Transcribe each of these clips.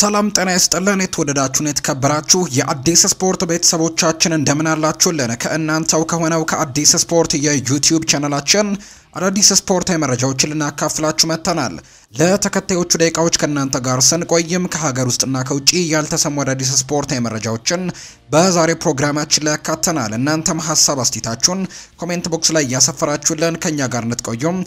ሰላም ጤና ይስጥልን። የተወደዳችሁን የተከበራችሁ የአዲስ ስፖርት ቤተሰቦቻችን እንደምን አላችሁልን? ከእናንተው ከሆነው ከአዲስ ስፖርት የዩቲዩብ ቻናላችን አዳዲስ ስፖርታዊ መረጃዎችን ልናካፍላችሁ መጥተናል። ለተከታዮቹ ደቂቃዎች ከእናንተ ጋር ስንቆይም ከሀገር ውስጥና ከውጭ ያልተሰሙ አዳዲስ ስፖርታዊ መረጃዎችን በዛሬ ፕሮግራማችን ላይ ያካተናል። እናንተም ሀሳብ አስቴታችሁን ኮሜንት ቦክስ ላይ እያሰፈራችሁልን ከእኛ ጋር እንድትቆዩም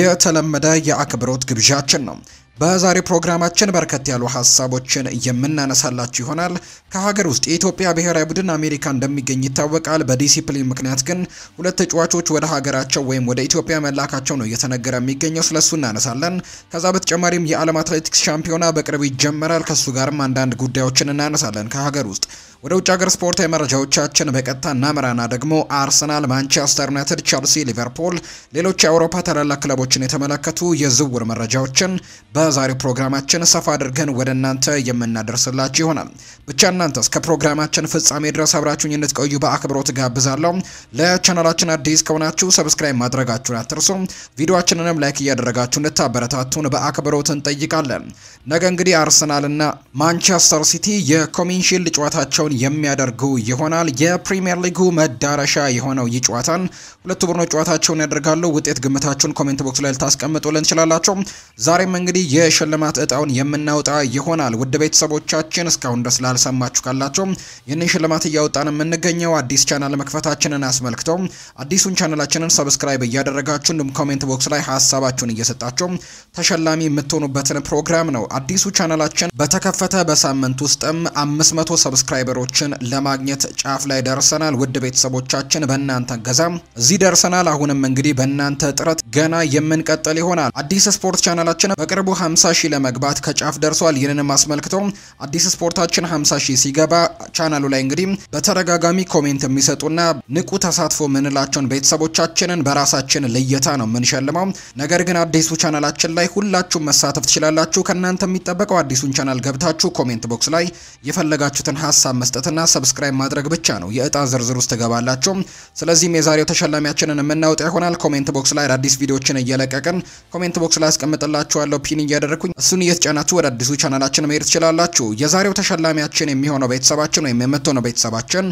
የተለመደ የአክብሮት ግብዣችን ነው። በዛሬ ፕሮግራማችን በርከት ያሉ ሀሳቦችን የምናነሳላችሁ ይሆናል። ከሀገር ውስጥ የኢትዮጵያ ብሔራዊ ቡድን አሜሪካ እንደሚገኝ ይታወቃል። በዲሲፕሊን ምክንያት ግን ሁለት ተጫዋቾች ወደ ሀገራቸው ወይም ወደ ኢትዮጵያ መላካቸው ነው እየተነገረ የሚገኘው። ስለሱ እናነሳለን። ከዛ በተጨማሪም የዓለም አትሌቲክስ ሻምፒዮና በቅርብ ይጀመራል። ከሱ ጋርም አንዳንድ ጉዳዮችን እናነሳለን። ከሀገር ውስጥ ወደ ውጭ ሀገር ስፖርታዊ መረጃዎቻችን በቀጥታ እናመራና ደግሞ አርሰናል፣ ማንቸስተር ዩናይትድ፣ ቸልሲ፣ ሊቨርፑል፣ ሌሎች የአውሮፓ ታላላቅ ክለቦችን የተመለከቱ የዝውውር መረጃዎችን በዛሬው ፕሮግራማችን ሰፋ አድርገን ወደ እናንተ የምናደርስላችሁ ይሆናል። ብቻ እናንተ እስከ ፕሮግራማችን ፍጻሜ ድረስ አብራችሁኝ እንድትቆዩ በአክብሮት ጋብዛለሁ። ለቻናላችን አዲስ ከሆናችሁ ሰብስክራይብ ማድረጋችሁን አትርሱ። ቪዲዮችንንም ላይክ እያደረጋችሁ እንድታበረታቱን በአክብሮት እንጠይቃለን። ነገ እንግዲህ አርሰናልና ማንቸስተር ሲቲ የኮሚንሺልድ ጨዋታቸው ጨዋታውን የሚያደርጉ ይሆናል። የፕሪሚየር ሊጉ መዳረሻ የሆነው ይህ ጨዋታን ሁለቱ ቡድኖች ጨዋታቸውን ያደርጋሉ። ውጤት ግምታችሁን ኮሜንት ቦክስ ላይ ልታስቀምጡልን ትችላላችሁ። ዛሬም እንግዲህ የሽልማት እጣውን የምናወጣ ይሆናል። ውድ ቤተሰቦቻችን እስካሁን ድረስ ላልሰማችሁ ካላችሁ ይህንን ሽልማት እያወጣን የምንገኘው አዲስ ቻናል መክፈታችንን አስመልክቶ አዲሱን ቻናላችንን ሰብስክራይብ እያደረጋችሁ እንዲሁም ኮሜንት ቦክስ ላይ ሀሳባችሁን እየሰጣችሁ ተሸላሚ የምትሆኑበትን ፕሮግራም ነው። አዲሱ ቻናላችን በተከፈተ በሳምንት ውስጥም አምስት መቶ ሰብስክራይበር ነገሮችን ለማግኘት ጫፍ ላይ ደርሰናል። ውድ ቤተሰቦቻችን በእናንተ ገዛም እዚህ ደርሰናል። አሁንም እንግዲህ በእናንተ ጥረት ገና የምንቀጥል ይሆናል። አዲስ ስፖርት ቻናላችን በቅርቡ 50 ሺህ ለመግባት ከጫፍ ደርሷል። ይህንንም አስመልክቶ አዲስ ስፖርታችን 50 ሺህ ሲገባ ቻናሉ ላይ እንግዲህ በተደጋጋሚ ኮሜንት የሚሰጡና ንቁ ተሳትፎ ምንላቸውን ቤተሰቦቻችንን በራሳችን ልየታ ነው የምንሸልመው። ነገር ግን አዲሱ ቻናላችን ላይ ሁላችሁም መሳተፍ ትችላላችሁ። ከእናንተ የሚጠበቀው አዲሱን ቻናል ገብታችሁ ኮሜንት ቦክስ ላይ የፈለጋችሁትን ሀሳብ መስጠትና ሰብስክራይብ ማድረግ ብቻ ነው የእጣ ዝርዝር ውስጥ ትገባላችሁ። ስለዚህም የዛሬው ተሸላሚያችንን የምናወጣ ይሆናል። ኮሜንት ቦክስ ላይ አዳዲስ ቪዲዮዎችን እየለቀቅን ኮሜንት ቦክስ ላይ አስቀምጥላችኋለሁ ፒን እያደረግኩኝ እሱን እየተጫናችሁ ወደ አዲሱ ቻናላችን መሄድ ትችላላችሁ። የዛሬው ተሸላሚያችን የሚሆነው ቤተሰባችን ወይም የምትሆነው ቤተሰባችን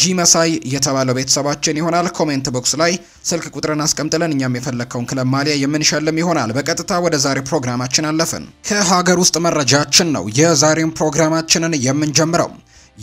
ጂ መሳይ የተባለው ቤተሰባችን ይሆናል። ኮሜንት ቦክስ ላይ ስልክ ቁጥርን አስቀምጥለን እኛም የፈለግከውን ክለብ ማሊያ የምንሸልም ይሆናል። በቀጥታ ወደ ዛሬ ፕሮግራማችን አለፍን። ከሀገር ውስጥ መረጃችን ነው የዛሬን ፕሮግራማችንን የምንጀምረው።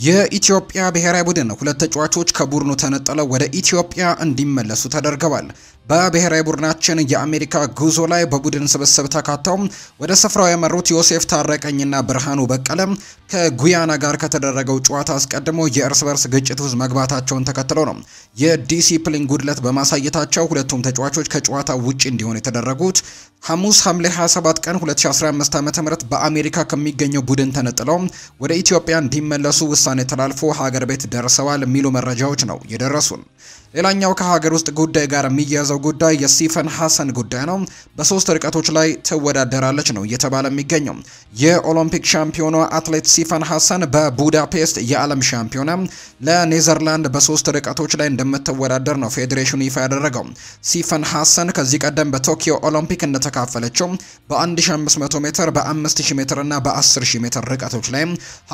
የኢትዮጵያ ብሔራዊ ቡድን ሁለት ተጫዋቾች ከቡድኑ ተነጥለው ወደ ኢትዮጵያ እንዲመለሱ ተደርገዋል። በብሔራዊ ቡድናችን የአሜሪካ ጉዞ ላይ በቡድን ስብስብ ተካተው ወደ ስፍራው የመሩት ዮሴፍ ታረቀኝና ብርሃኑ በቀለም ከጉያና ጋር ከተደረገው ጨዋታ አስቀድሞ የእርስ በርስ ግጭት ውስጥ መግባታቸውን ተከትሎ ነው የዲሲፕሊን ጉድለት በማሳየታቸው ሁለቱም ተጫዋቾች ከጨዋታ ውጭ እንዲሆኑ የተደረጉት። ሐሙስ ሐምሌ 27 ቀን 2015 ዓ.ም በአሜሪካ ከሚገኘው ቡድን ተነጥለው ወደ ኢትዮጵያ እንዲመለሱ ውሳኔ ተላልፎ ሀገር ቤት ደርሰዋል የሚሉ መረጃዎች ነው የደረሱን። ሌላኛው ከሀገር ውስጥ ጉዳይ ጋር የሚያዘው ሌላው ጉዳይ የስቲፈን ሀሰን ጉዳይ ነው። በሶስት ርቀቶች ላይ ትወዳደራለች ነው እየተባለ የሚገኘው። የኦሎምፒክ ሻምፒዮኗ አትሌት ስቲፈን ሀሰን በቡዳፔስት የዓለም ሻምፒዮና ለኔዘርላንድ በሶስት ርቀቶች ላይ እንደምትወዳደር ነው ፌዴሬሽኑ ይፋ ያደረገው። ስቲፈን ሀሰን ከዚህ ቀደም በቶኪዮ ኦሎምፒክ እንደተካፈለችው በ1500 ሜትር፣ በ5000 ሜትር እና በ10000 ሜትር ርቀቶች ላይ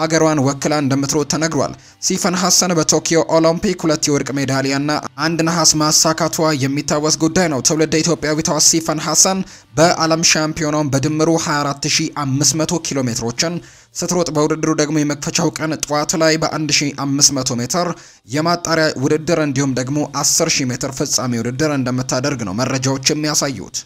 ሀገሯን ወክላ እንደምትሮጥ ተነግሯል። ሲፈን ሐሰን በቶኪዮ ኦሎምፒክ ሁለት የወርቅ ሜዳሊያና አንድ ነሐስ ማሳካቷ የሚታወስ የሚያስ ጉዳይ ነው። ትውልደ ኢትዮጵያዊቷ ሲፈን ሐሰን በዓለም ሻምፒዮናውን በድምሩ 24500 ኪሎ ሜትሮችን ስትሮጥ በውድድሩ ደግሞ የመክፈቻው ቀን ጠዋት ላይ በ1500 ሜትር የማጣሪያ ውድድር እንዲሁም ደግሞ 10000 ሜትር ፍጻሜ ውድድር እንደምታደርግ ነው መረጃዎች የሚያሳዩት።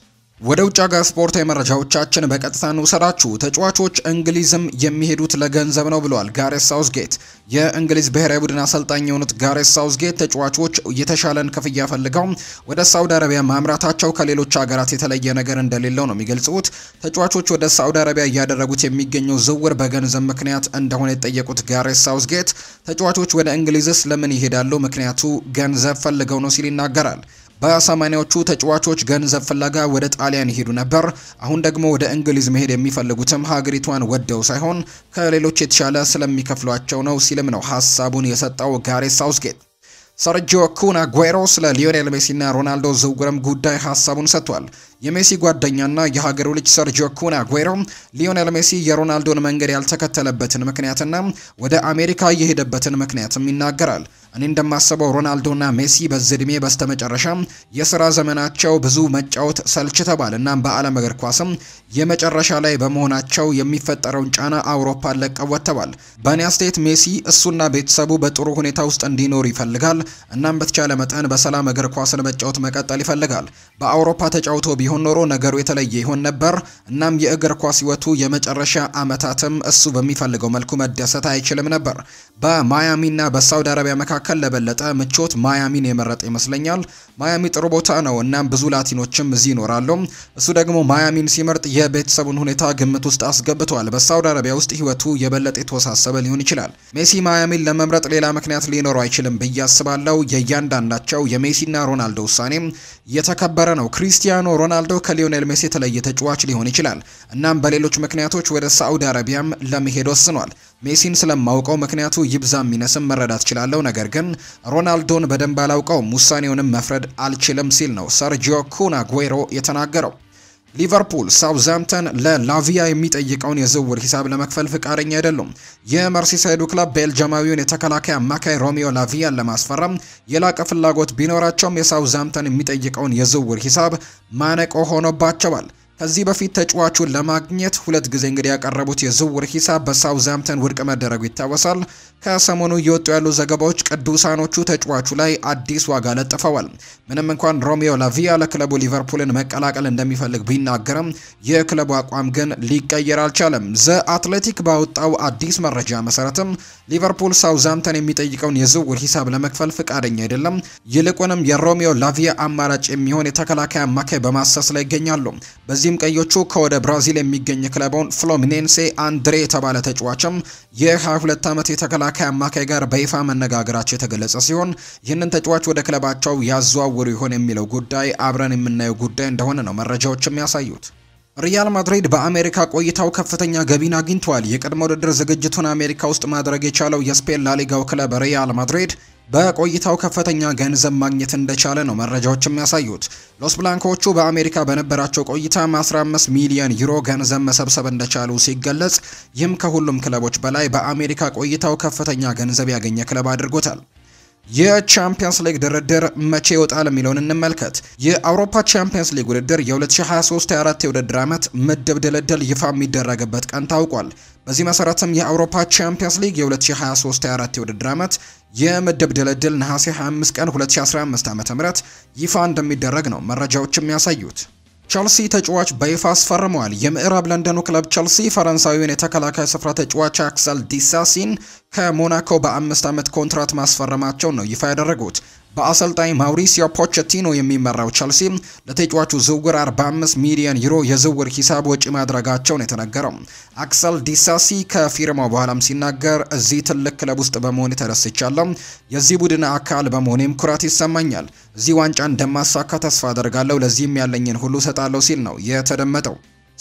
ወደ ውጭ ሀገር ስፖርታዊ መረጃዎቻችን በቀጥታ እንውሰዳችሁ። ተጫዋቾች እንግሊዝም የሚሄዱት ለገንዘብ ነው ብለዋል ጋሬት ሳውዝጌት። የእንግሊዝ ብሔራዊ ቡድን አሰልጣኝ የሆኑት ጋሬት ሳውዝጌት ተጫዋቾች የተሻለን ክፍያ ፈልገው ወደ ሳውዲ አረቢያ ማምራታቸው ከሌሎች ሀገራት የተለየ ነገር እንደሌለው ነው የሚገልጹት። ተጫዋቾች ወደ ሳውዲ አረቢያ እያደረጉት የሚገኘው ዝውውር በገንዘብ ምክንያት እንደሆነ የጠየቁት ጋሬት ሳውዝጌት ተጫዋቾች ወደ እንግሊዝስ ለምን ይሄዳሉ? ምክንያቱ ገንዘብ ፈልገው ነው ሲል ይናገራል። በሰማኒያዎቹ ተጫዋቾች ገንዘብ ፍለጋ ወደ ጣሊያን ይሄዱ ነበር። አሁን ደግሞ ወደ እንግሊዝ መሄድ የሚፈልጉትም ሀገሪቷን ወደው ሳይሆን ከሌሎች የተሻለ ስለሚከፍሏቸው ነው ሲልም ነው ሀሳቡን የሰጠው ጋሬት ሳውስጌት። ሰርጂዮ ኩን አጉዌሮ ስለ ሊዮኔል ሜሲና ሮናልዶ ዝውውርም ጉዳይ ሀሳቡን ሰጥቷል። የሜሲ ጓደኛና የሀገሩ ልጅ ሰርጂዮ ኩን አጉዌሮ ሊዮኔል ሜሲ የሮናልዶን መንገድ ያልተከተለበትን ምክንያትና ወደ አሜሪካ የሄደበትን ምክንያትም ይናገራል። እኔ እንደማስበው ሮናልዶና ሜሲ በዚህ ዕድሜ በስተመጨረሻ የስራ ዘመናቸው ብዙ መጫወት ሰልችተዋል። እናም በዓለም እግር ኳስም የመጨረሻ ላይ በመሆናቸው የሚፈጠረውን ጫና አውሮፓን ለቀው ወጥተዋል። በእኔ አስተያየት ሜሲ እሱና ቤተሰቡ በጥሩ ሁኔታ ውስጥ እንዲኖር ይፈልጋል። እናም በተቻለ መጠን በሰላም እግር ኳስን መጫወት መቀጠል ይፈልጋል። በአውሮፓ ተጫውቶ ቢሆን ኖሮ ነገሩ የተለየ ይሆን ነበር። እናም የእግር ኳስ ህይወቱ የመጨረሻ አመታትም እሱ በሚፈልገው መልኩ መደሰት አይችልም ነበር። በማያሚና በሳውዲ አረቢያ መካከል መካከል ለበለጠ ምቾት ማያሚን የመረጠ ይመስለኛል። ማያሚ ጥሩ ቦታ ነው እናም ብዙ ላቲኖችም እዚህ ይኖራሉ። እሱ ደግሞ ማያሚን ሲመርጥ የቤተሰቡን ሁኔታ ግምት ውስጥ አስገብቷል። በሳውዲ አረቢያ ውስጥ ህይወቱ የበለጠ የተወሳሰበ ሊሆን ይችላል። ሜሲ ማያሚን ለመምረጥ ሌላ ምክንያት ሊኖረው አይችልም ብዬ አስባለሁ። የእያንዳንዳቸው የሜሲና ሮናልዶ ውሳኔ የተከበረ ነው። ክሪስቲያኖ ሮናልዶ ከሊዮኔል ሜሲ የተለየ ተጫዋች ሊሆን ይችላል። እናም በሌሎች ምክንያቶች ወደ ሳዑዲ አረቢያም ለመሄድ ወስኗል። ሜሲን ስለማውቀው ምክንያቱ ይብዛ የሚነስም መረዳት እችላለሁ ነገር ግን ግን ሮናልዶን በደንብ አላውቀውም፣ ውሳኔውንም መፍረድ አልችልም ሲል ነው ሰርጂዮ ኩናጉዌሮ የተናገረው። ሊቨርፑል ሳውዝሃምፕተን ለላቪያ የሚጠይቀውን የዝውውር ሂሳብ ለመክፈል ፍቃደኛ አይደሉም። የመርሲሳይዱ ክለብ ቤልጅማዊውን የተከላካይ አማካይ ሮሚዮ ላቪያን ለማስፈረም የላቀ ፍላጎት ቢኖራቸውም የሳውዝሃምተን የሚጠይቀውን የዝውውር ሂሳብ ማነቆ ሆኖባቸዋል። ከዚህ በፊት ተጫዋቹን ለማግኘት ሁለት ጊዜ እንግዲህ ያቀረቡት የዝውውር ሂሳብ በሳውዝሃምፕተን ውድቅ መደረጉ ይታወሳል። ከሰሞኑ እየወጡ ያሉ ዘገባዎች ቅዱሳኖቹ ተጫዋቹ ላይ አዲስ ዋጋ ለጥፈዋል። ምንም እንኳን ሮሜዮ ላቪያ ለክለቡ ሊቨርፑልን መቀላቀል እንደሚፈልግ ቢናገርም የክለቡ አቋም ግን ሊቀየር አልቻለም። ዘ አትሌቲክ ባወጣው አዲስ መረጃ መሰረትም ሊቨርፑል ሳውዛምተን የሚጠይቀውን የዝውውር ሂሳብ ለመክፈል ፍቃደኛ አይደለም። ይልቁንም የሮሜዮ ላቪያ አማራጭ የሚሆን የተከላካይ አማካይ በማሰስ ላይ ይገኛሉ። በዚህም ቀዮቹ ከወደ ብራዚል የሚገኝ ክለቡን ፍሎሚኔንሴ አንድሬ የተባለ ተጫዋችም የ22 ዓመት የተከላ ተከላካይ አማካይ ጋር በይፋ መነጋገራቸው የተገለጸ ሲሆን ይህንን ተጫዋች ወደ ክለባቸው ያዘዋውሩ ይሆን የሚለው ጉዳይ አብረን የምናየው ጉዳይ እንደሆነ ነው መረጃዎች የሚያሳዩት። ሪያል ማድሪድ በአሜሪካ ቆይታው ከፍተኛ ገቢን አግኝቷል። የቅድመ ውድድር ዝግጅቱን አሜሪካ ውስጥ ማድረግ የቻለው የስፔን ላሊጋው ክለብ ሪያል ማድሪድ በቆይታው ከፍተኛ ገንዘብ ማግኘት እንደቻለ ነው መረጃዎች የሚያሳዩት። ሎስ ብላንኮቹ በአሜሪካ በነበራቸው ቆይታ 15 ሚሊዮን ዩሮ ገንዘብ መሰብሰብ እንደቻሉ ሲገለጽ፣ ይህም ከሁሉም ክለቦች በላይ በአሜሪካ ቆይታው ከፍተኛ ገንዘብ ያገኘ ክለብ አድርጎታል። የቻምፒየንስ ሊግ ድርድር መቼ ይወጣል የሚለውን እንመልከት። የአውሮፓ ቻምፒየንስ ሊግ ውድድር የ2023/24 የውድድር ዓመት ምድብ ድልድል ይፋ የሚደረግበት ቀን ታውቋል። በዚህ መሰረትም የአውሮፓ ቻምፒየንስ ሊግ የ2023/24 የውድድር ዓመት የምድብ ድልድል ነሐሴ 25 ቀን 2015 ም ይፋ እንደሚደረግ ነው መረጃዎች የሚያሳዩት። ቸልሲ ተጫዋች በይፋ አስፈርመዋል። የምዕራብ ለንደኑ ክለብ ቸልሲ ፈረንሳዊውን የተከላካይ ስፍራ ተጫዋች አክሰል ዲሳሲን ከሞናኮ በአምስት ዓመት ኮንትራት ማስፈረማቸው ነው ይፋ ያደረጉት። በአሰልጣኝ ማውሪሲዮ ፖቼቲኖ የሚመራው ቸልሲ ለተጫዋቹ ዝውውር 45 ሚሊዮን ዩሮ የዝውውር ሂሳብ ወጪ ማድረጋቸውን የተነገረው አክሰል ዲሳሲ ከፊርማው በኋላም ሲናገር እዚህ ትልቅ ክለብ ውስጥ በመሆን ተደስቻለሁ። የዚህ ቡድን አካል በመሆኔም ኩራት ይሰማኛል። እዚህ ዋንጫ እንደማሳካ ተስፋ አደርጋለሁ። ለዚህም ያለኝን ሁሉ እሰጣለሁ ሲል ነው የተደመጠው።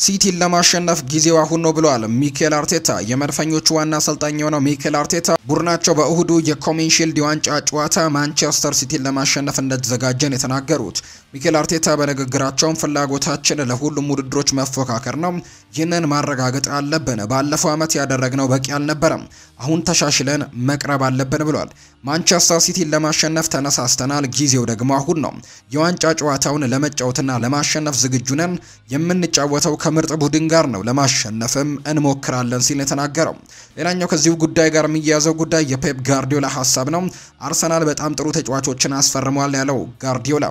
ሲቲን ለማሸነፍ ጊዜው አሁን ነው ብለዋል ሚኬል አርቴታ። የመድፈኞቹ ዋና አሰልጣኝ የሆነው ሚኬል አርቴታ ቡድናቸው በእሁዱ የኮሜን ሺልድ የዋንጫ ጨዋታ ማንቸስተር ሲቲን ለማሸነፍ እንደተዘጋጀን የተናገሩት ሚኬል አርቴታ በንግግራቸውም ፍላጎታችን ለሁሉም ውድድሮች መፎካከር ነው። ይህንን ማረጋገጥ አለብን። ባለፈው ዓመት ያደረግነው በቂ አልነበረም። አሁን ተሻሽለን መቅረብ አለብን ብሏል። ማንቸስተር ሲቲን ለማሸነፍ ተነሳስተናል። ጊዜው ደግሞ አሁን ነው። የዋንጫ ጨዋታውን ለመጫወትና ለማሸነፍ ዝግጁ ነን። የምንጫወተው ከምርጥ ቡድን ጋር ነው ለማሸነፍም እንሞክራለን ሲል የተናገረው። ሌላኛው ከዚሁ ጉዳይ ጋር የሚያያዘው ጉዳይ የፔፕ ጋርዲዮላ ሀሳብ ነው። አርሰናል በጣም ጥሩ ተጫዋቾችን አስፈርሟል ያለው ጋርዲዮላ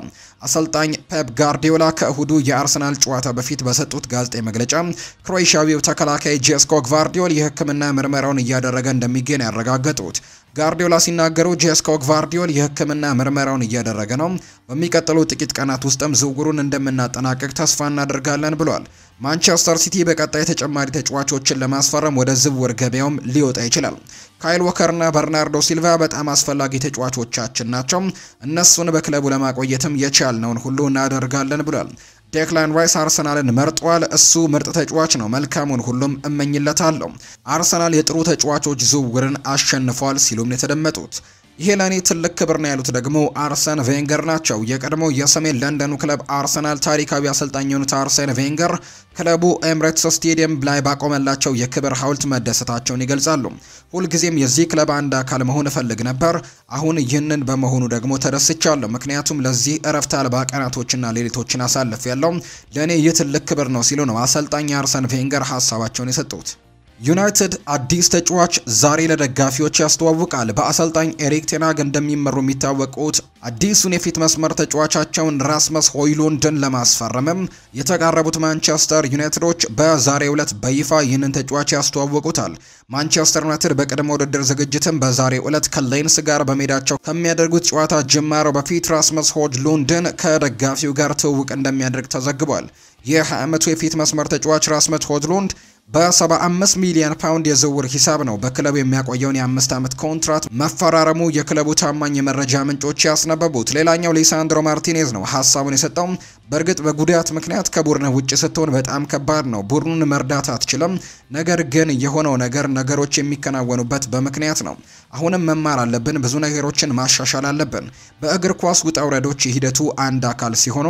አሰልጣኝ ፔፕ ጋርዲዮላ ከእሁዱ የአርሰናል ጨዋታ በፊት በሰጡት ጋዜጣዊ መግለጫ ክሮኤሽያዊው ተከላካይ ጄስኮ ግቫርዲዮል የሕክምና ምርመራውን እያደረገ እንደሚገኝ ያረጋገጡት ጋርዲዮላ ሲናገሩ ጄስኮ ግቫርዲዮል የሕክምና ምርመራውን እያደረገ ነው፣ በሚቀጥሉ ጥቂት ቀናት ውስጥም ዝውውሩን እንደምናጠናቀቅ ተስፋ እናደርጋለን ብሏል። ማንቸስተር ሲቲ በቀጣይ ተጨማሪ ተጫዋቾችን ለማስፈረም ወደ ዝውውር ገበያውም ሊወጣ ይችላል። ካይል ወከርና በርናርዶ ሲልቫ በጣም አስፈላጊ ተጫዋቾቻችን ናቸው። እነሱን በክለቡ ለማቆየትም የቻልነውን ሁሉ እናደርጋለን ብሏል። ዴክላን ራይስ አርሰናልን መርጧል። እሱ ምርጥ ተጫዋች ነው። መልካሙን ሁሉም እመኝለታለሁ። አርሰናል የጥሩ ተጫዋቾች ዝውውርን አሸንፏል ሲሉም የተደመጡት ይሄ ለእኔ ትልቅ ክብር ነው ያሉት ደግሞ አርሰን ቬንገር ናቸው። የቀድሞው የሰሜን ለንደኑ ክለብ አርሰናል ታሪካዊ አሰልጣኝ የሆኑት አርሰን ቬንገር ክለቡ ኤምሬትስ ስቴዲየም ላይ ባቆመላቸው የክብር ሐውልት መደሰታቸውን ይገልጻሉ። ሁልጊዜም የዚህ ክለብ አንድ አካል መሆን እፈልግ ነበር። አሁን ይህንን በመሆኑ ደግሞ ተደስቻለሁ፣ ምክንያቱም ለዚህ እረፍት አልባ ቀናቶችና ሌሊቶችን አሳልፍ ያለው ለእኔ ይህ ትልቅ ክብር ነው ሲሉ ነው አሰልጣኝ አርሰን ቬንገር ሀሳባቸውን የሰጡት። ዩናይትድ አዲስ ተጫዋች ዛሬ ለደጋፊዎች ያስተዋውቃል። በአሰልጣኝ ኤሪክ ቴናግ እንደሚመሩ የሚታወቁት አዲሱን የፊት መስመር ተጫዋቻቸውን ራስመስ ሆይሉንድን ለማስፈረምም የተቃረቡት ማንቸስተር ዩናይትዶች በዛሬ ዕለት በይፋ ይህንን ተጫዋች ያስተዋውቁታል። ማንቸስተር ዩናይትድ በቅድመ ውድድር ዝግጅትም በዛሬ ዕለት ከሌንስ ጋር በሜዳቸው ከሚያደርጉት ጨዋታ ጅማሮ በፊት ራስመስ ሆይሉንድን ከደጋፊው ጋር ትውውቅ እንደሚያደርግ ተዘግቧል። የ20 ዓመቱ የፊት መስመር ተጫዋች ራስመት ሆድሉንድ በ75 ሚሊዮን ፓውንድ የዝውውር ሂሳብ ነው በክለቡ የሚያቆየውን የአምስት ዓመት ኮንትራት መፈራረሙ የክለቡ ታማኝ የመረጃ ምንጮች ያስነበቡት። ሌላኛው ሊሳንድሮ ማርቲኔዝ ነው ሀሳቡን የሰጠው። በእርግጥ በጉዳት ምክንያት ከቡድን ውጭ ስትሆን በጣም ከባድ ነው። ቡድኑን መርዳት አትችልም። ነገር ግን የሆነው ነገር ነገሮች የሚከናወኑበት በምክንያት ነው። አሁንም መማር አለብን። ብዙ ነገሮችን ማሻሻል አለብን። በእግር ኳስ ውጣ ውረዶች የሂደቱ አንድ አካል ሲሆኑ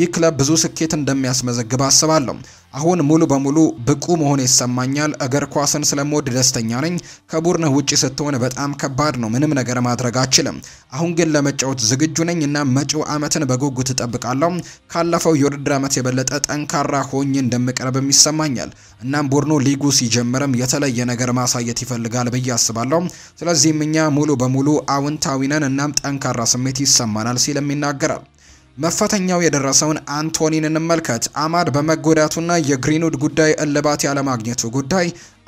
ይህ ክለብ ብዙ ስኬት እንደሚያስመዘግብ አስባለሁ። አሁን ሙሉ በሙሉ ብቁ መሆን ይሰማኛል። እግር ኳስን ስለምወድ ደስተኛ ነኝ። ከቡድንህ ውጪ ስትሆን በጣም ከባድ ነው፣ ምንም ነገር ማድረግ አችልም። አሁን ግን ለመጫወት ዝግጁ ነኝ እና መጪው ዓመትን በጉጉት እጠብቃለሁ። ካለፈው የውድድር ዓመት የበለጠ ጠንካራ ሆኜ እንደምቀርብም ይሰማኛል። እናም ቡድኑ ሊጉ ሲጀምርም የተለየ ነገር ማሳየት ይፈልጋል ብዬ አስባለሁ። ስለዚህም እኛ ሙሉ በሙሉ አዎንታዊ ነን፣ እናም ጠንካራ ስሜት ይሰማናል ሲልም ይናገራል። መፈተኛው የደረሰውን አንቶኒን እንመልከት። አማድ በመጎዳቱና የግሪንውድ ጉዳይ እልባት ያለማግኘቱ ጉዳይ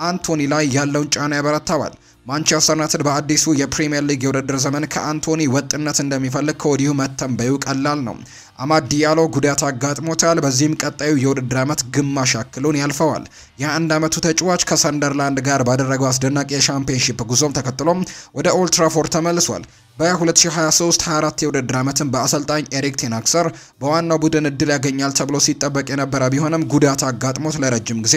አንቶኒ ላይ ያለውን ጫና ያበረታዋል። ማንቸስተር ዩናይትድ በአዲሱ የፕሪምየር ሊግ የውድድር ዘመን ከአንቶኒ ወጥነት እንደሚፈልግ ከወዲሁ መተንበዩ ቀላል ነው። አማድ ዲያሎ ጉዳት አጋጥሞታል። በዚህም ቀጣዩ የውድድር ዓመት ግማሽ አክሉን ያልፈዋል። የአንድ ዓመቱ ተጫዋች ከሰንደርላንድ ጋር ባደረገው አስደናቂ የሻምፒዮንሺፕ ጉዞም ተከትሎም ወደ ኦልትራፎርድ ተመልሷል። በ2023-24 የውድድር ዓመትን በአሰልጣኝ ኤሪክ ቴናክሰር በዋናው ቡድን እድል ያገኛል ተብሎ ሲጠበቅ የነበረ ቢሆንም ጉዳት አጋጥሞት ለረጅም ጊዜ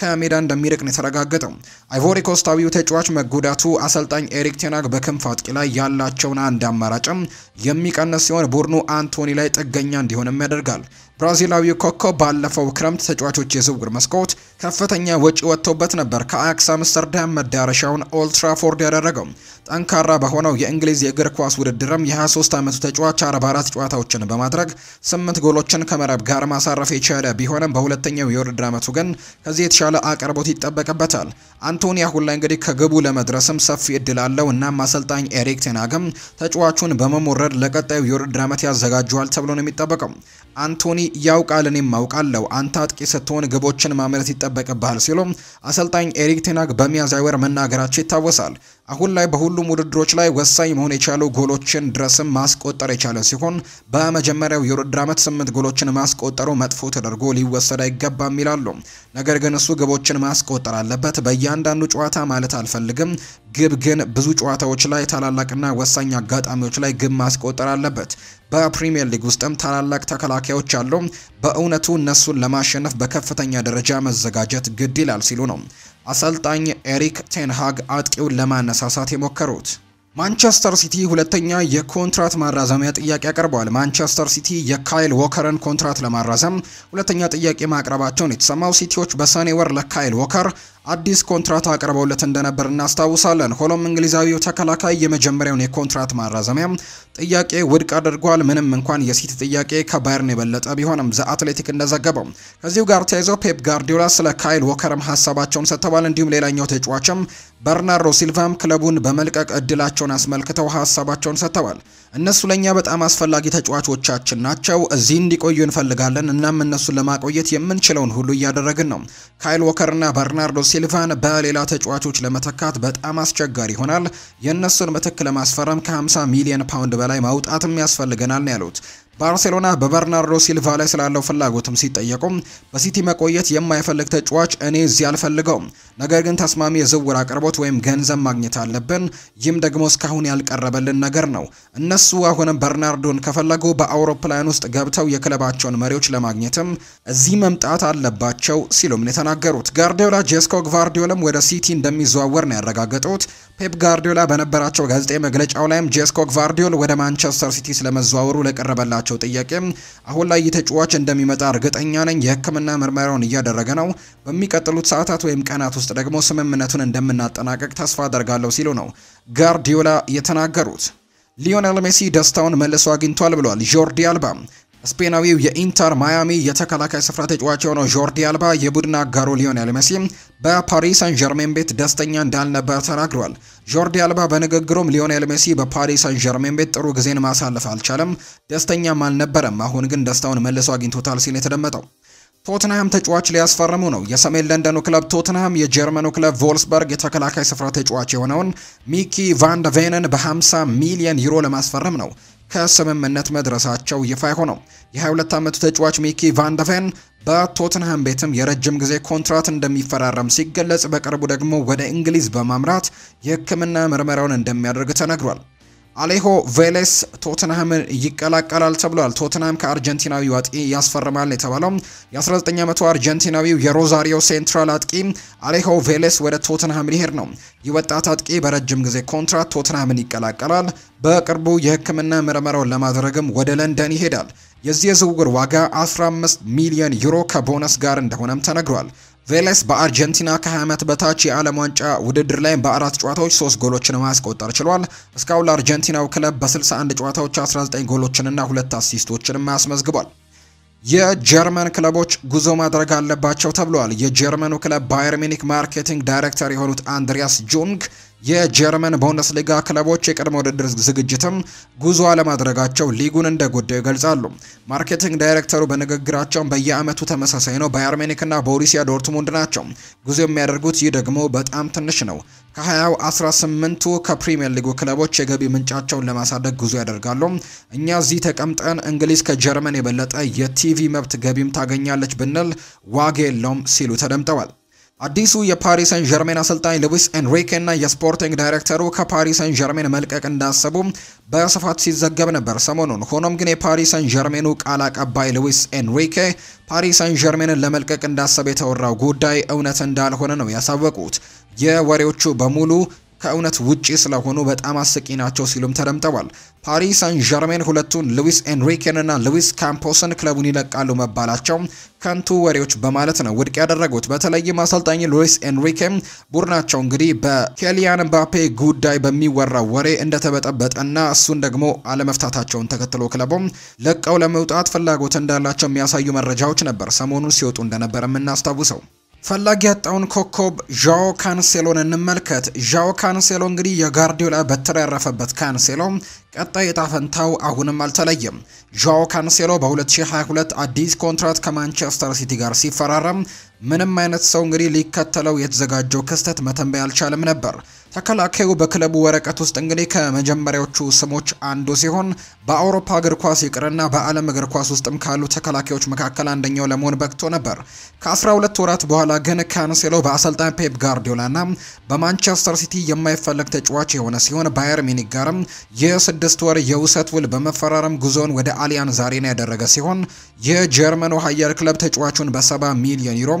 ከሜዳ እንደሚርቅ ነው የተረጋገጠው። አይቮሪኮስታዊው ተጫዋች መጎዳቱ አሰልጣኝ ኤሪክ ቴናክ በክንፍ አጥቂ ላይ ያላቸውን አንድ አማራጭም የሚቀንስ ሲሆን ቡድኑ አንቶኒ ላይ ጥገኛ ዝቅተኛ እንዲሆንም ያደርጋል። ብራዚላዊው ኮከብ ባለፈው ክረምት ተጫዋቾች የዝውውር መስኮት ከፍተኛ ወጪ ወጥቶበት ነበር ከአያክስ አምስተርዳም መዳረሻውን ኦልትራፎርድ ያደረገው። ጠንካራ በሆነው የእንግሊዝ የእግር ኳስ ውድድርም የ23 ዓመቱ ተጫዋች 44 ጨዋታዎችን በማድረግ ስምንት ጎሎችን ከመረብ ጋር ማሳረፍ የቻለ ቢሆንም በሁለተኛው የውድድር ዓመቱ ግን ከዚህ የተሻለ አቅርቦት ይጠበቅበታል። አንቶኒ አሁን ላይ እንግዲህ ከግቡ ለመድረስም ሰፊ እድል አለው። እናም አሰልጣኝ ኤሪክ ቴናግም ተጫዋቹን በመሞረድ ለቀጣዩ የውድድር ዓመት ያዘጋጀዋል ተብሎ ነው የሚጠበቀው። አንቶኒ ያውቃል፣ እኔም አውቃለሁ። አንተ አጥቂ ስትሆን ግቦችን ማምረት ይጠበቅብሃል ሲሉ አሰልጣኝ ኤሪክ ቴናግ በሚያዝያ ወር መናገራቸው ይታወሳል። አሁን ላይ በሁሉም ውድድሮች ላይ ወሳኝ መሆን የቻሉ ጎሎችን ድረስም ማስቆጠር የቻለ ሲሆን በመጀመሪያው የውድድር ዓመት ስምንት ጎሎችን ማስቆጠሩ መጥፎ ተደርጎ ሊወሰድ አይገባም ይላሉ። ነገር ግን እሱ ግቦችን ማስቆጠር አለበት። በእያንዳንዱ ጨዋታ ማለት አልፈልግም፣ ግብ ግን ብዙ ጨዋታዎች ላይ ታላላቅና ወሳኝ አጋጣሚዎች ላይ ግብ ማስቆጠር አለበት። በፕሪሚየር ሊግ ውስጥም ታላላቅ ተከላካዮች አሉ። በእውነቱ እነሱን ለማሸነፍ በከፍተኛ ደረጃ መዘጋጀት ግድ ይላል ሲሉ ነው አሰልጣኝ ኤሪክ ቴንሃግ አጥቂውን ለማነሳሳት የሞከሩት። ማንቸስተር ሲቲ ሁለተኛ የኮንትራት ማራዘሚያ ጥያቄ ያቀርበዋል። ማንቸስተር ሲቲ የካይል ዎከርን ኮንትራት ለማራዘም ሁለተኛ ጥያቄ ማቅረባቸውን የተሰማው ሲቲዎች በሰኔ ወር ለካይል ዎከር አዲስ ኮንትራት አቅርበውለት እንደነበር እናስታውሳለን። ሆኖም እንግሊዛዊው ተከላካይ የመጀመሪያውን የኮንትራት ማራዘሚያ ጥያቄ ውድቅ አድርጓል። ምንም እንኳን የሲቲ ጥያቄ ከባየርን የበለጠ ቢሆንም ዘ አትሌቲክ እንደዘገበው። ከዚሁ ጋር ተያይዞ ፔፕ ጋርዲዮላ ስለ ካይል ወከርም ሀሳባቸውን ሰጥተዋል። እንዲሁም ሌላኛው ተጫዋችም በርናርዶ ሲልቫም ክለቡን በመልቀቅ እድላቸውን አስመልክተው ሀሳባቸውን ሰጥተዋል። እነሱ ለእኛ በጣም አስፈላጊ ተጫዋቾቻችን ናቸው። እዚህ እንዲቆዩ እንፈልጋለን። እናም እነሱን ለማቆየት የምንችለውን ሁሉ እያደረግን ነው። ካይል ዎከርና በርናርዶ ሲልቫን በሌላ ተጫዋቾች ለመተካት በጣም አስቸጋሪ ይሆናል። የእነሱን ምትክ ለማስፈረም ከ50 ሚሊዮን ፓውንድ በላይ ማውጣትም ያስፈልገናል ያሉት ባርሴሎና በበርናርዶ ሲልቫ ላይ ስላለው ፍላጎትም ሲጠየቁም በሲቲ መቆየት የማይፈልግ ተጫዋች እኔ እዚህ አልፈልገውም፣ ነገር ግን ተስማሚ የዝውውር አቅርቦት ወይም ገንዘብ ማግኘት አለብን። ይህም ደግሞ እስካሁን ያልቀረበልን ነገር ነው። እነሱ አሁንም በርናርዶን ከፈለጉ በአውሮፕላን ውስጥ ገብተው የክለባቸውን መሪዎች ለማግኘትም እዚህ መምጣት አለባቸው ሲሉም የተናገሩት ጋርዲዮላ ጄስኮ ግቫርዲዮልም ወደ ሲቲ እንደሚዘዋወር ነው ያረጋገጡት። ፔፕ ጋርዲዮላ በነበራቸው ጋዜጣዊ መግለጫው ላይም ጄስኮ ግቫርዲዮል ወደ ማንቸስተር ሲቲ ስለመዘዋወሩ ለቀረበላቸው ያቀረብንላቸው ጥያቄ አሁን ላይ ተጫዋች እንደሚመጣ እርግጠኛ ነኝ፣ የሕክምና ምርመራውን እያደረገ ነው። በሚቀጥሉት ሰዓታት ወይም ቀናት ውስጥ ደግሞ ስምምነቱን እንደምናጠናቀቅ ተስፋ አደርጋለሁ ሲሉ ነው ጋርዲዮላ የተናገሩት። ሊዮኔል ሜሲ ደስታውን መልሶ አግኝቷል ብሏል ጆርዲ አልባ። ስፔናዊው የኢንተር ማያሚ የተከላካይ ስፍራ ተጫዋች የሆነው ጆርዲ አልባ የቡድን አጋሩ ሊዮኔል ሜሲ በፓሪስ ሳን ጀርሜን ቤት ደስተኛ እንዳልነበር ተናግሯል። ጆርዲ አልባ በንግግሩም ሊዮኔል ሜሲ በፓሪስ ሳን ጀርሜን ቤት ጥሩ ጊዜን ማሳለፍ አልቻለም፣ ደስተኛም አልነበረም፣ አሁን ግን ደስታውን መልሶ አግኝቶታል ሲል የተደመጠው ቶትንሃም ተጫዋች ሊያስፈርሙ ነው። የሰሜን ለንደኑ ክለብ ቶትንሃም የጀርመኑ ክለብ ቮልስበርግ የተከላካይ ስፍራ ተጫዋች የሆነውን ሚኪ ቫንደቬንን በ50 ሚሊየን ዩሮ ለማስፈረም ነው ከስምምነት መድረሳቸው ይፋ የሆነው የ22 ዓመቱ ተጫዋች ሚኪ ቫንደቨን በቶትንሃም ቤትም የረጅም ጊዜ ኮንትራት እንደሚፈራረም ሲገለጽ በቅርቡ ደግሞ ወደ እንግሊዝ በማምራት የሕክምና ምርመራውን እንደሚያደርግ ተነግሯል። አሌሆ ቬሌስ ቶትንሃምን ይቀላቀላል ተብሏል። ቶትንሃም ከአርጀንቲናዊ አጥቂ ያስፈርማል የተባለው የ19 ዓመቱ አርጀንቲናዊው የሮዛሪዮ ሴንትራል አጥቂ አሌሆ ቬሌስ ወደ ቶትንሃም ሊሄድ ነው። ይህ ወጣት አጥቂ በረጅም ጊዜ ኮንትራት ቶትንሃምን ይቀላቀላል። በቅርቡ የሕክምና ምርመራውን ለማድረግም ወደ ለንደን ይሄዳል። የዚህ የዝውውር ዋጋ 15 ሚሊዮን ዩሮ ከቦነስ ጋር እንደሆነም ተነግሯል። ቬሌስ በአርጀንቲና ከ20 ዓመት በታች የዓለም ዋንጫ ውድድር ላይ በአራት ጨዋታዎች ሶስት ጎሎችን ማስቆጠር ችሏል። እስካሁን ለአርጀንቲናው ክለብ በ61 ጨዋታዎች 19 ጎሎችንና ሁለት አሲስቶችን አስመዝግቧል። የጀርመን ክለቦች ጉዞ ማድረግ አለባቸው ተብለዋል። የጀርመኑ ክለብ ባየር ሚኒክ ማርኬቲንግ ዳይሬክተር የሆኑት አንድሪያስ ጁንግ የጀርመን ቡንደስሊጋ ክለቦች የቅድመ ውድድር ዝግጅትም ጉዞ አለማድረጋቸው ሊጉን እንደ ጉዳዩ ይገልጻሉ። ማርኬቲንግ ዳይሬክተሩ በንግግራቸውን በየአመቱ ተመሳሳይ ነው፣ ባየር ሚኒክና ቦሩሲያ ዶርትሙንድ ናቸው ጉዞ የሚያደርጉት። ይህ ደግሞ በጣም ትንሽ ነው። ከሀያው አስራ ቱ ከፕሪምየር ሊጉ ክለቦች የገቢ ምንጫቸውን ለማሳደግ ጉዞ ያደርጋሉ። እኛ እዚህ ተቀምጠን እንግሊዝ ከጀርመን የበለጠ የቲቪ መብት ገቢም ታገኛለች ብንል ዋጋ የለውም ሲሉ ተደምጠዋል። አዲሱ የፓሪስ ሰን ዠርሜን አሰልጣኝ ሉዊስ ኤንሪኬ እና የስፖርቲንግ ዳይሬክተሩ ከፓሪስ ሰን ዠርሜን መልቀቅ እንዳሰቡ በስፋት ሲዘገብ ነበር ሰሞኑን። ሆኖም ግን የፓሪስ ሰን ዠርሜኑ ቃል አቀባይ ሉዊስ ኤንሪኬ ፓሪስ ሰን ዠርሜንን ለመልቀቅ እንዳሰብ የተወራው ጉዳይ እውነት እንዳልሆነ ነው ያሳወቁት። የወሬዎቹ በሙሉ ከእውነት ውጪ ስለሆኑ በጣም አስቂ ናቸው ሲሉም ተደምጠዋል። ፓሪስ ሳን ዠርሜን ሁለቱን ሉዊስ ኤንሪኬን እና ሉዊስ ካምፖስን ክለቡን ይለቃሉ መባላቸው ከንቱ ወሬዎች በማለት ነው ውድቅ ያደረጉት። በተለይም አሰልጣኝ ሉዊስ ኤንሪኬ ቡድናቸው እንግዲህ በኬሊያን ምባፔ ጉዳይ በሚወራው ወሬ እንደተበጠበጠና እሱን ደግሞ አለመፍታታቸውን ተከትሎ ክለቡም ለቀው ለመውጣት ፍላጎት እንዳላቸው የሚያሳዩ መረጃዎች ነበር ሰሞኑን ሲወጡ እንደነበር የምናስታውሰው። ፈላጊ ያጣውን ኮከብ ዣኦ ካንሴሎን እንመልከት። ዣኦ ካንሴሎ እንግዲህ የጓርዲዮላ በትር ያረፈበት ካንሴሎ ቀጣይ እጣ ፈንታው አሁንም አልተለየም። ዣኦ ካንሴሎ በ2022 አዲስ ኮንትራት ከማንቸስተር ሲቲ ጋር ሲፈራረም ምንም አይነት ሰው እንግዲህ ሊከተለው የተዘጋጀው ክስተት መተንበይ አልቻለም ነበር። ተከላካዩ በክለቡ ወረቀት ውስጥ እንግዲህ ከመጀመሪያዎቹ ስሞች አንዱ ሲሆን በአውሮፓ እግር ኳስ ይቅርና በዓለም እግር ኳስ ውስጥም ካሉ ተከላካዮች መካከል አንደኛው ለመሆን በቅቶ ነበር። ከ12 ወራት በኋላ ግን ካንሴሎ በአሰልጣኝ ፔፕ ጋርዲዮላና በማንቸስተር ሲቲ የማይፈለግ ተጫዋች የሆነ ሲሆን ባየር ሚኒክ ጋርም የስድ የስድስት ወር የውሰት ውል በመፈራረም ጉዞውን ወደ አሊያንዝ አሬና ያደረገ ሲሆን የጀርመኑ ሀያል ክለብ ተጫዋቹን በሰባ ሚሊዮን ዩሮ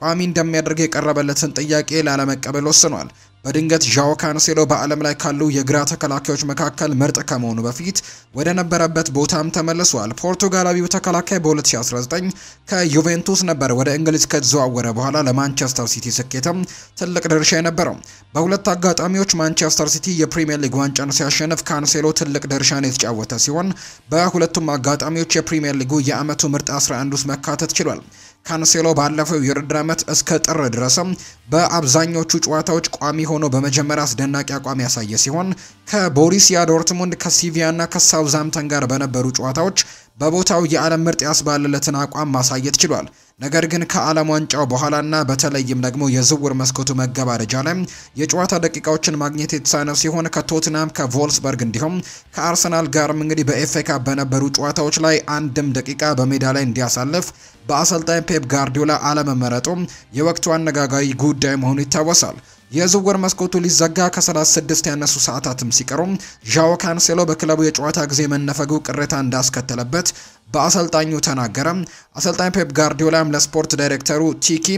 ቋሚ እንደሚያደርግ የቀረበለትን ጥያቄ ላለመቀበል ወስኗል። በድንገት ዣኦ ካንሴሎ በዓለም ላይ ካሉ የግራ ተከላካዮች መካከል ምርጥ ከመሆኑ በፊት ወደ ነበረበት ቦታም ተመልሷል። ፖርቱጋላዊው ተከላካይ በ2019 ከዩቬንቱስ ነበር ወደ እንግሊዝ ከተዘዋወረ በኋላ ለማንቸስተር ሲቲ ስኬትም ትልቅ ድርሻ የነበረው። በሁለት አጋጣሚዎች ማንቸስተር ሲቲ የፕሪምየር ሊግ ዋንጫን ሲያሸንፍ ካንሴሎ ትልቅ ድርሻን የተጫወተ ሲሆን በሁለቱም አጋጣሚዎች የፕሪምየር ሊጉ የዓመቱ ምርጥ 11 ውስጥ መካተት ችሏል። ካንሴሎ ባለፈው የውድድር ዓመት እስከ ጥር ድረስም በአብዛኞቹ ጨዋታዎች ቋሚ ሆኖ በመጀመሪያ አስደናቂ አቋም ያሳየ ሲሆን ከቦሪሲያ ዶርትሙንድ ከሲቪያና ከሳውዛምተን ጋር በነበሩ ጨዋታዎች በቦታው የዓለም ምርጥ ያስባለለትን አቋም ማሳየት ችሏል። ነገር ግን ከዓለም ዋንጫው በኋላና በተለይም ደግሞ የዝውውር መስኮቱ መገባደጃ ላይ የጨዋታ ደቂቃዎችን ማግኘት የተሳነ ሲሆን ከቶትናም ከቮልስበርግ እንዲሁም ከአርሰናል ጋርም እንግዲህ በኤፍኤ ካፕ በነበሩ ጨዋታዎች ላይ አንድም ደቂቃ በሜዳ ላይ እንዲያሳልፍ በአሰልጣኝ ፔፕ ጋርዲዮላ አለመመረጡ የወቅቱ አነጋጋሪ ጉዳይ መሆኑ ይታወሳል። የዝውውር መስኮቱ ሊዘጋ ከ36 ያነሱ ሰዓታትም ሲቀሩ ዣዎ ካንሴሎ በክለቡ የጨዋታ ጊዜ መነፈጉ ቅሬታ እንዳስከተለበት በአሰልጣኙ ተናገረ። አሰልጣኝ ፔፕ ጋርዲዮላም ለስፖርት ዳይሬክተሩ ቲኪ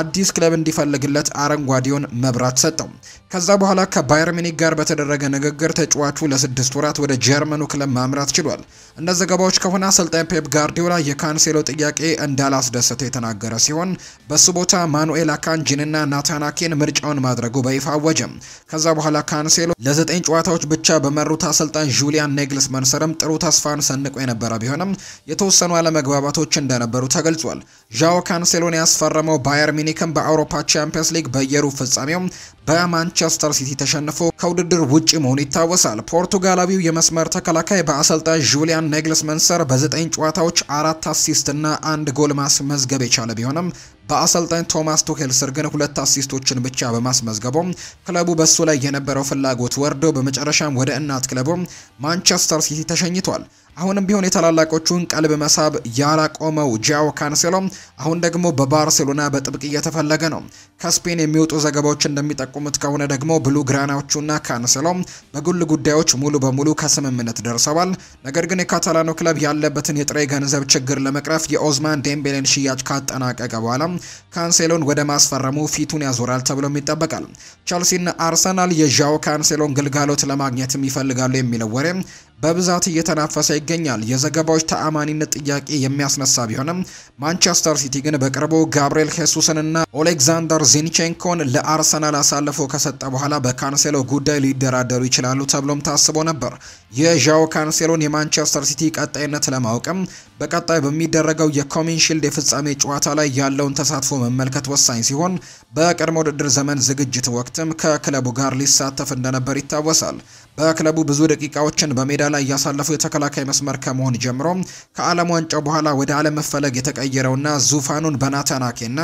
አዲስ ክለብ እንዲፈልግለት አረንጓዴውን መብራት ሰጠው። ከዛ በኋላ ከባየር ሚኒክ ጋር በተደረገ ንግግር ተጫዋቹ ለስድስት ወራት ወደ ጀርመኑ ክለብ ማምራት ችሏል። እንደ ዘገባዎች ከሆነ አሰልጣኝ ፔፕ ጋርዲዮላ የካንሴሎ ጥያቄ እንዳላስደሰተ የተናገረ ሲሆን በሱ ቦታ ማኑኤል አካንጂንና ናታናኬን ምርጫውን ማድረጉ በይፋ አወጀም። ከዛ በኋላ ካንሴሎ ለዘጠኝ ጨዋታዎች ብቻ በመሩት አሰልጣኝ ጁሊያን ኔግልስ መንሰርም ጥሩ ተስፋን ሰንቆ የነበረ ቢሆንም የተወሰኑ አለመግባባቶች እንደነበሩ ተገልጿል። ዣኦ ካንሴሎን ያስፈረመው ባየር ሚኒክን በአውሮፓ ቻምፒየንስ ሊግ በየሩብ ፍጻሜው በማንቸስተር ሲቲ ተሸንፎ ከውድድር ውጪ መሆኑ ይታወሳል። ፖርቱጋላዊው የመስመር ተከላካይ በአሰልጣኝ ጁሊያን ናግልስማን ስር በዘጠኝ ጨዋታዎች አራት አሲስት እና አንድ ጎል ማስመዝገብ የቻለ ቢሆንም በአሰልጣኝ ቶማስ ቱኬል ስር ግን ሁለት አሲስቶችን ብቻ በማስመዝገቡም ክለቡ በሱ ላይ የነበረው ፍላጎት ወርዶ በመጨረሻም ወደ እናት ክለቡ ማንቸስተር ሲቲ ተሸኝቷል። አሁንም ቢሆን የታላላቆቹን ቀልብ መሳብ ያላቆመው ጃኦ ካንሴሎ አሁን ደግሞ በባርሴሎና በጥብቅ እየተፈለገ ነው። ከስፔን የሚወጡ ዘገባዎች እንደሚጠቁሙት ከሆነ ደግሞ ብሉ ግራናዎቹና ካንሴሎ በግል ጉዳዮች ሙሉ በሙሉ ከስምምነት ደርሰዋል። ነገር ግን የካታላኑ ክለብ ያለበትን የጥሬ ገንዘብ ችግር ለመቅረፍ የኦዝማን ዴምቤሌን ሽያጭ ካጠናቀቀ በኋላ ካንሴሎን ወደ ማስፈረሙ ፊቱን ያዞራል ተብሎም ይጠበቃል። ቸልሲና አርሰናል የዣው ካንሴሎን ግልጋሎት ለማግኘትም ይፈልጋሉ የሚለው ወሬ በብዛት እየተናፈሰ ይገኛል። የዘገባዎች ተአማኒነት ጥያቄ የሚያስነሳ ቢሆንም ማንቸስተር ሲቲ ግን በቅርቡ ጋብርኤል ሄሱስንና ኦሌግዛንደር ዚንቼንኮን ለአርሰናል አሳልፎ ከሰጠ በኋላ በካንሴሎ ጉዳይ ሊደራደሩ ይችላሉ ተብሎም ታስቦ ነበር። የዣው ካንሴሎን የማንቸስተር ሲቲ ቀጣይነት ለማወቅም በቀጣይ በሚደረገው የኮሚን ሺልድ የፍጻሜ ጨዋታ ላይ ያለውን ተሳትፎ መመልከት ወሳኝ ሲሆን በቀድሞ ውድድር ዘመን ዝግጅት ወቅትም ከክለቡ ጋር ሊሳተፍ እንደነበር ይታወሳል። በክለቡ ብዙ ደቂቃዎችን በሜዳ ላይ ያሳለፉ የተከላካይ መስመር ከመሆን ጀምሮ ከዓለም ዋንጫው በኋላ ወደ ዓለም መፈለግ የተቀየረውና ዙፋኑን በናታናኬና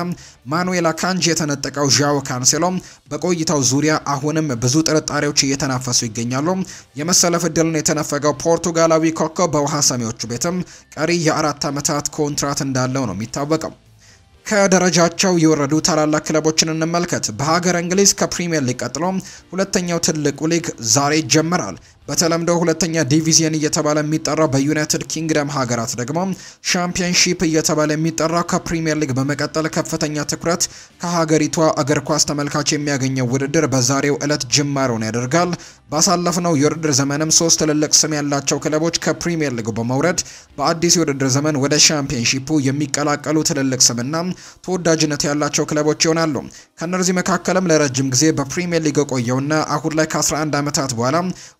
ማኑዌላ ካንጅ የተነጠቀው ዣዎ ካንሴሎ በቆይታው ዙሪያ አሁንም ብዙ ጥርጣሬዎች እየተናፈሱ ይገኛሉ። የመሰለፍ እድልን የተነፈገው ፖርቱጋላዊ ኮከብ በውሃ ሰሚዎቹ ቤትም ቀሪ የአራት ዓመታት ኮንትራት እንዳለው ነው የሚታወቀው። ከደረጃቸው የወረዱ ታላላቅ ክለቦችን እንመልከት። በሀገር እንግሊዝ ከፕሪምየር ሊግ ቀጥሎ ሁለተኛው ትልቁ ሊግ ዛሬ ይጀምራል። በተለምዶ ሁለተኛ ዲቪዚየን እየተባለ የሚጠራው በዩናይትድ ኪንግደም ሀገራት ደግሞ ሻምፒየንሺፕ እየተባለ የሚጠራው ከፕሪምየር ሊግ በመቀጠል ከፍተኛ ትኩረት ከሀገሪቷ እግር ኳስ ተመልካች የሚያገኘው ውድድር በዛሬው ዕለት ጅማሮን ያደርጋል። ባሳለፍነው የውድድር ዘመንም ሶስት ትልልቅ ስም ያላቸው ክለቦች ከፕሪምየር ሊጉ በመውረድ በአዲስ የውድድር ዘመን ወደ ሻምፒየንሺፑ የሚቀላቀሉ ትልልቅ ስምና ተወዳጅነት ያላቸው ክለቦች ይሆናሉ። ከእነዚህ መካከልም ለረጅም ጊዜ በፕሪምየር ሊግ የቆየውና አሁን ላይ ከ11 ዓመታት በኋላ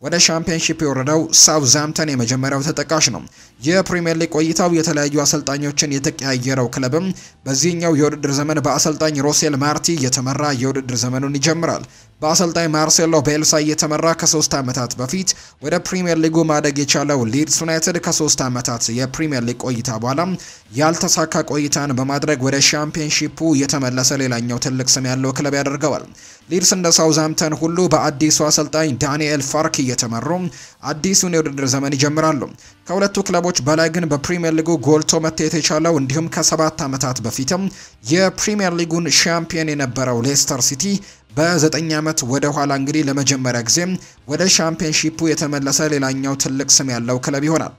ወደ ቻምፒየንሺፕ የወረደው ሳውዝሃምተን የመጀመሪያው ተጠቃሽ ነው። የፕሪምየር ሊግ ቆይታው የተለያዩ አሰልጣኞችን የተቀያየረው ክለብም በዚህኛው የውድድር ዘመን በአሰልጣኝ ሮሴል ማርቲ የተመራ የውድድር ዘመኑን ይጀምራል። በአሰልጣኝ ማርሴሎ ቤልሳ እየተመራ ከሶስት ዓመታት በፊት ወደ ፕሪምየር ሊጉ ማደግ የቻለው ሊድስ ዩናይትድ ከሶስት ዓመታት የፕሪምየር ሊግ ቆይታ በኋላ ያልተሳካ ቆይታን በማድረግ ወደ ሻምፒዮንሺፑ የተመለሰ ሌላኛው ትልቅ ስም ያለው ክለብ ያደርገዋል። ሊድስ እንደ ሳውዝሃምፕተን ሁሉ በአዲሱ አሰልጣኝ ዳንኤል ፋርክ እየተመሩ አዲሱን የውድድር ዘመን ይጀምራሉ። ከሁለቱ ክለቦች በላይ ግን በፕሪምየር ሊጉ ጎልቶ መታየት የቻለው እንዲሁም ከሰባት ዓመታት በፊትም የፕሪምየር ሊጉን ሻምፒዮን የነበረው ሌስተር ሲቲ በዘጠኝ ዓመት ወደ ኋላ እንግዲህ ለመጀመሪያ ጊዜ ወደ ሻምፒዮንሺፑ የተመለሰ ሌላኛው ትልቅ ስም ያለው ክለብ ይሆናል።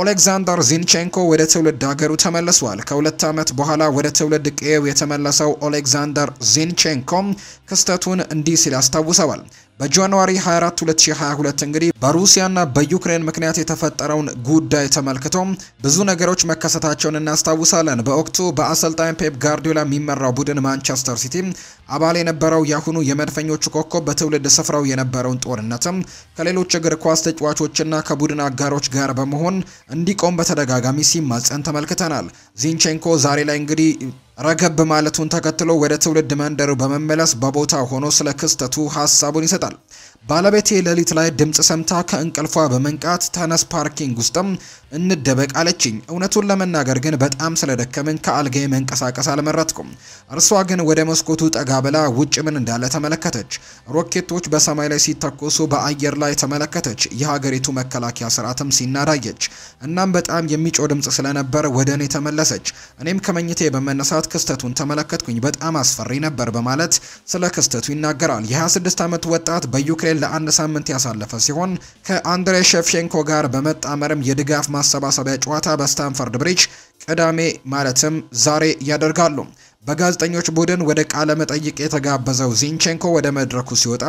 ኦሌክዛንደር ዚንቼንኮ ወደ ትውልድ ሀገሩ ተመልሷል። ከሁለት ዓመት በኋላ ወደ ትውልድ ቀዬው የተመለሰው ኦሌክዛንደር ዚንቼንኮ ክስተቱን እንዲህ ሲል ያስታውሰዋል። በጃንዋሪ 24 2022 እንግዲህ በሩሲያና በዩክሬን ምክንያት የተፈጠረውን ጉዳይ ተመልክቶ ብዙ ነገሮች መከሰታቸውን እናስታውሳለን። በወቅቱ በአሰልጣኝ ፔፕ ጋርዲዮላ የሚመራው ቡድን ማንቸስተር ሲቲ አባል የነበረው የአሁኑ የመድፈኞቹ ኮከብ በትውልድ ስፍራው የነበረውን ጦርነትም ከሌሎች እግር ኳስ ተጫዋቾችና ከቡድን አጋሮች ጋር በመሆን እንዲቆም በተደጋጋሚ ሲማጸን ተመልክተናል። ዚንቼንኮ ዛሬ ላይ እንግዲህ ረገብ ማለቱን ተከትሎ ወደ ትውልድ መንደሩ በመመለስ በቦታ ሆኖ ስለ ክስተቱ ሀሳቡን ይሰጣል። ባለቤቴ ሌሊት ላይ ድምፅ ሰምታ ከእንቅልፏ በመንቃት ተነስ ፓርኪንግ ውስጥም እንደበቅ አለችኝ። እውነቱን ለመናገር ግን በጣም ስለደከመኝ ከአልጋዬ መንቀሳቀስ አልመረጥኩም። እርሷ ግን ወደ መስኮቱ ጠጋ ብላ ውጭ ምን እንዳለ ተመለከተች። ሮኬቶች በሰማይ ላይ ሲተኮሱ በአየር ላይ ተመለከተች። የሀገሪቱ መከላከያ ስርዓትም ሲናዳየች። እናም በጣም የሚጮ ድምፅ ስለነበር ወደ እኔ ተመለሰች። እኔም ከመኝቴ በመነሳት ክስተቱን ተመለከትኩኝ። በጣም አስፈሪ ነበር በማለት ስለ ክስተቱ ይናገራል። የ26 ዓመት ወጣት በዩክሬን ራፋኤል ለአንድ ሳምንት ያሳለፈ ሲሆን ከአንድሬ ሸፍቼንኮ ጋር በመጣመርም የድጋፍ ማሰባሰቢያ ጨዋታ በስታንፈርድ ብሪጅ ቅዳሜ ማለትም ዛሬ ያደርጋሉ። በጋዜጠኞች ቡድን ወደ ቃለ መጠይቅ የተጋበዘው ዚንቼንኮ ወደ መድረኩ ሲወጣ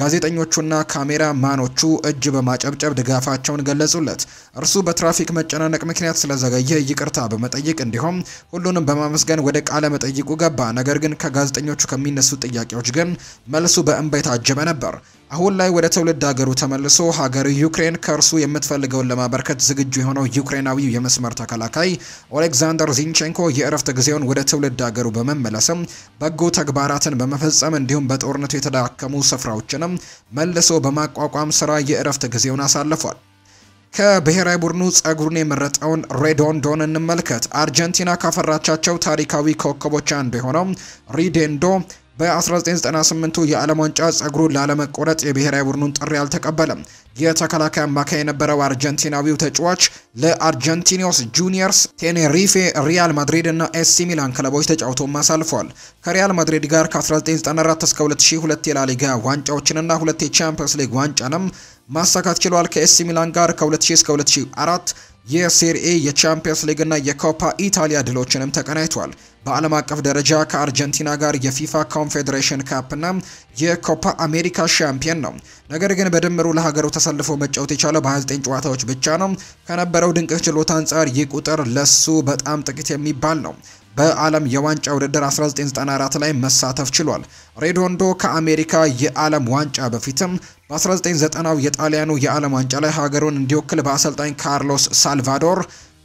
ጋዜጠኞቹና ካሜራ ማኖቹ እጅ በማጨብጨብ ድጋፋቸውን ገለጹለት። እርሱ በትራፊክ መጨናነቅ ምክንያት ስለዘገየ ይቅርታ በመጠየቅ እንዲሁም ሁሉንም በማመስገን ወደ ቃለ መጠይቁ ገባ። ነገር ግን ከጋዜጠኞቹ ከሚነሱ ጥያቄዎች ግን መልሱ በእንባ የታጀበ ነበር። አሁን ላይ ወደ ትውልድ ሀገሩ ተመልሶ ሀገሩ ዩክሬን ከእርሱ የምትፈልገውን ለማበርከት ዝግጁ የሆነው ዩክሬናዊው የመስመር ተከላካይ ኦሌክዛንደር ዚንቼንኮ የእረፍት ጊዜውን ወደ ትውልድ ሀገሩ በመመለስም በጎ ተግባራትን በመፈጸም እንዲሁም በጦርነቱ የተዳከሙ ስፍራዎችንም መልሶ በማቋቋም ስራ የእረፍት ጊዜውን አሳልፏል። ከብሔራዊ ቡድኑ ጸጉሩን የመረጠውን ሬዶንዶን እንመልከት። አርጀንቲና ካፈራቻቸው ታሪካዊ ኮከቦች አንዱ የሆነው ሪዴንዶ በ1998 የዓለም ዋንጫ ጸጉሩን ላለመቆረጥ የብሔራዊ ቡድኑን ጥሪ አልተቀበለም። የተከላካይ አማካይ የነበረው አርጀንቲናዊው ተጫዋች ለአርጀንቲኒዮስ ጁኒየርስ፣ ቴኔሪፌ፣ ሪያል ማድሪድ እና ኤሲ ሚላን ክለቦች ተጫውቶም አሳልፏል። ከሪያል ማድሪድ ጋር ከ1994 እስከ 2002 የላሊጋ ዋንጫዎችንና ሁለት የቻምፒየንስ ሊግ ዋንጫንም ማሳካት ችሏል። ከኤሲ ሚላን ጋር ከ2000 እስከ 2004 የሴሪኤ የቻምፒየንስ እና የኮፓ ኢታሊያ ድሎችንም ተቀናይቷል። በዓለም አቀፍ ደረጃ ከአርጀንቲና ጋር የፊፋ ኮንፌዴሬሽን ካፕና የኮፓ አሜሪካ ሻምፒየን ነው። ነገር ግን በድምሩ ለሀገሩ ተሰልፎ መጫወት የቻለው በ29 ጨዋታዎች ብቻ ነው። ከነበረው ድንቅ ችሎታ አንጻር ይህ ቁጥር ለሱ በጣም ጥቂት የሚባል ነው። በዓለም የዋንጫ ውድድር 1994 ላይ መሳተፍ ችሏል። ሬዶንዶ ከአሜሪካ የዓለም ዋንጫ በፊትም በ1990ው የጣሊያኑ የዓለም ዋንጫ ላይ ሀገሩን እንዲወክል በአሰልጣኝ ካርሎስ ሳልቫዶር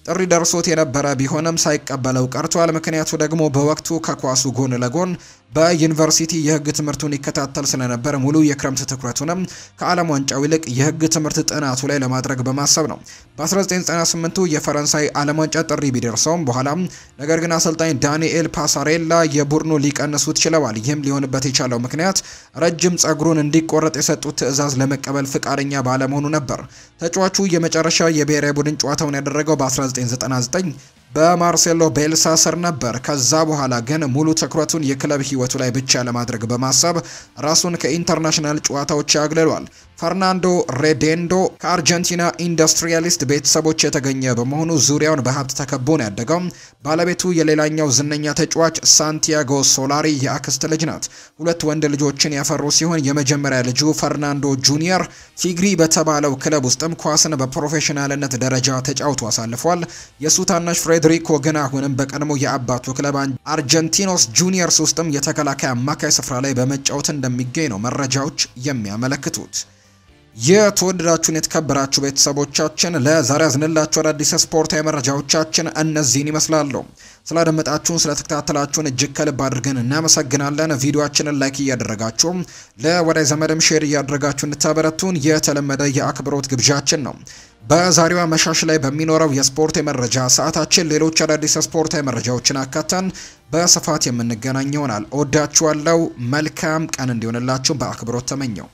ጥሪ ደርሶት የነበረ ቢሆንም ሳይቀበለው ቀርቷል። ምክንያቱ ደግሞ በወቅቱ ከኳሱ ጎን ለጎን በዩኒቨርሲቲ የሕግ ትምህርቱን ይከታተል ስለነበር ሙሉ የክረምት ትኩረቱንም ከዓለም ዋንጫው ይልቅ የሕግ ትምህርት ጥናቱ ላይ ለማድረግ በማሰብ ነው። በ1998ቱ የፈረንሳይ ዓለም ዋንጫ ጥሪ ቢደርሰውም በኋላም ነገር ግን አሰልጣኝ ዳንኤል ፓሳሬላ የቡድኑ ሊቀንሱት ችለዋል። ይህም ሊሆንበት የቻለው ምክንያት ረጅም ጸጉሩን እንዲቆረጥ የሰጡት ትዕዛዝ ለመቀበል ፍቃደኛ ባለመሆኑ ነበር። ተጫዋቹ የመጨረሻ የብሔራዊ ቡድን ጨዋታውን ያደረገው በ1999 በማርሴሎ ቤልሳ ስር ነበር። ከዛ በኋላ ግን ሙሉ ትኩረቱን የክለብ ህይወቱ ላይ ብቻ ለማድረግ በማሰብ ራሱን ከኢንተርናሽናል ጨዋታዎች ያግልሏል። ፈርናንዶ ሬዴንዶ ከአርጀንቲና ኢንዱስትሪያሊስት ቤተሰቦች የተገኘ በመሆኑ ዙሪያውን በሀብት ተከቦ ነው ያደገው። ባለቤቱ የሌላኛው ዝነኛ ተጫዋች ሳንቲያጎ ሶላሪ የአክስት ልጅ ናት። ሁለት ወንድ ልጆችን ያፈሩ ሲሆን የመጀመሪያ ልጁ ፈርናንዶ ጁኒየር ቲግሪ በተባለው ክለብ ውስጥም ኳስን በፕሮፌሽናልነት ደረጃ ተጫውቶ አሳልፏል። የእሱ ታናሽ ፍሬድሪኮ ግን አሁንም በቀድሞ የአባቱ ክለብ አርጀንቲኖስ ጁኒየርስ ውስጥም የተከላካይ አማካይ ስፍራ ላይ በመጫወት እንደሚገኝ ነው መረጃዎች የሚያመለክቱት። የተወደዳችሁን የተከበራችሁ ቤተሰቦቻችን ለዛሬ ያዝንላችሁ አዳዲስ ስፖርታዊ መረጃዎቻችን እነዚህን ይመስላሉ። ስላደመጣችሁን ስለተከታተላችሁን እጅግ ከልብ አድርገን እናመሰግናለን። ቪዲዮችንን ላይክ እያደረጋችሁ ለወዳጅ ዘመድም ሼር እያደረጋችሁ እንድታበረቱን የተለመደ የአክብሮት ግብዣችን ነው። በዛሬዋ መሻሽ ላይ በሚኖረው የስፖርት የመረጃ ሰዓታችን ሌሎች አዳዲስ ስፖርታዊ መረጃዎችን አካተን በስፋት የምንገናኝ ይሆናል። እወዳችኋለሁ። መልካም ቀን እንዲሆንላችሁ በአክብሮት ተመኘው።